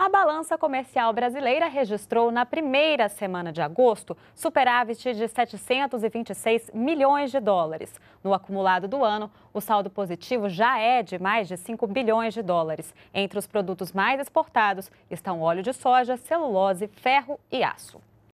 A balança comercial brasileira registrou na primeira semana de agosto superávit de 726 milhões de dólares. No acumulado do ano, o saldo positivo já é de mais de 5 bilhões de dólares. Entre os produtos mais exportados estão óleo de soja, celulose, ferro e aço.